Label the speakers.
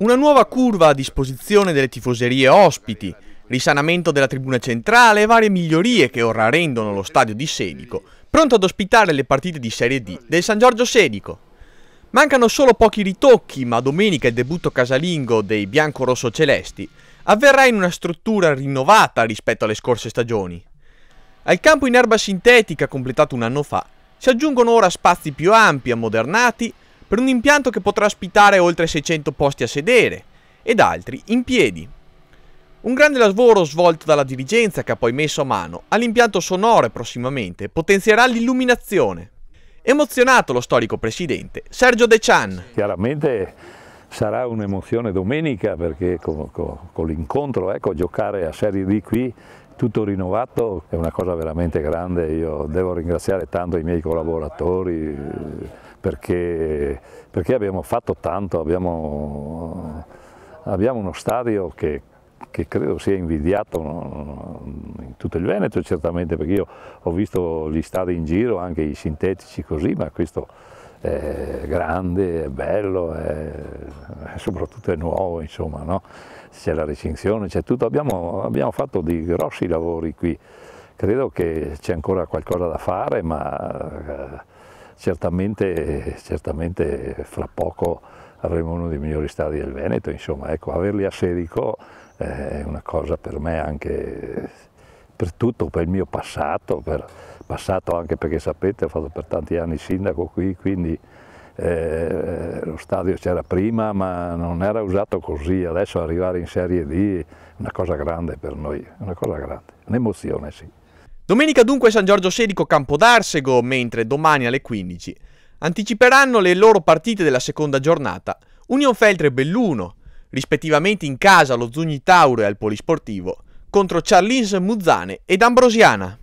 Speaker 1: Una nuova curva a disposizione delle tifoserie ospiti, risanamento della tribuna centrale e varie migliorie che ora rendono lo stadio di Sedico pronto ad ospitare le partite di Serie D del San Giorgio Sedico. Mancano solo pochi ritocchi, ma domenica il debutto casalingo dei bianco-rosso-celesti avverrà in una struttura rinnovata rispetto alle scorse stagioni. Al campo in erba sintetica completato un anno fa si aggiungono ora spazi più ampi, ammodernati per un impianto che potrà ospitare oltre 600 posti a sedere ed altri in piedi. Un grande lavoro svolto dalla dirigenza che ha poi messo a mano all'impianto sonoro prossimamente potenzierà l'illuminazione. Emozionato lo storico presidente Sergio De
Speaker 2: Chan. Chiaramente sarà un'emozione domenica perché con, con, con l'incontro, ecco, giocare a Serie D qui tutto rinnovato, è una cosa veramente grande, io devo ringraziare tanto i miei collaboratori perché, perché abbiamo fatto tanto, abbiamo, abbiamo uno stadio che, che credo sia invidiato in tutto il Veneto certamente perché io ho visto gli stadi in giro, anche i sintetici così, ma questo è grande, è bello, è, soprattutto è nuovo, insomma, no? c'è la recinzione, c'è tutto, abbiamo, abbiamo fatto dei grossi lavori qui, credo che c'è ancora qualcosa da fare, ma eh, certamente, certamente fra poco avremo uno dei migliori stadi del Veneto, insomma, ecco, averli a Serico eh, è una cosa per me anche per tutto, per il mio passato, per, passato anche perché sapete ho fatto per tanti anni sindaco qui, quindi eh, lo stadio c'era prima ma non era usato così, adesso arrivare in Serie D è una cosa grande per noi, una cosa grande, un'emozione sì.
Speaker 1: Domenica dunque San Giorgio Serico Campo d'Arsego, mentre domani alle 15 anticiperanno le loro partite della seconda giornata Union Feltre e Belluno, rispettivamente in casa allo Zugni Tauro e al Polisportivo, contro Charlins Muzzane ed Ambrosiana.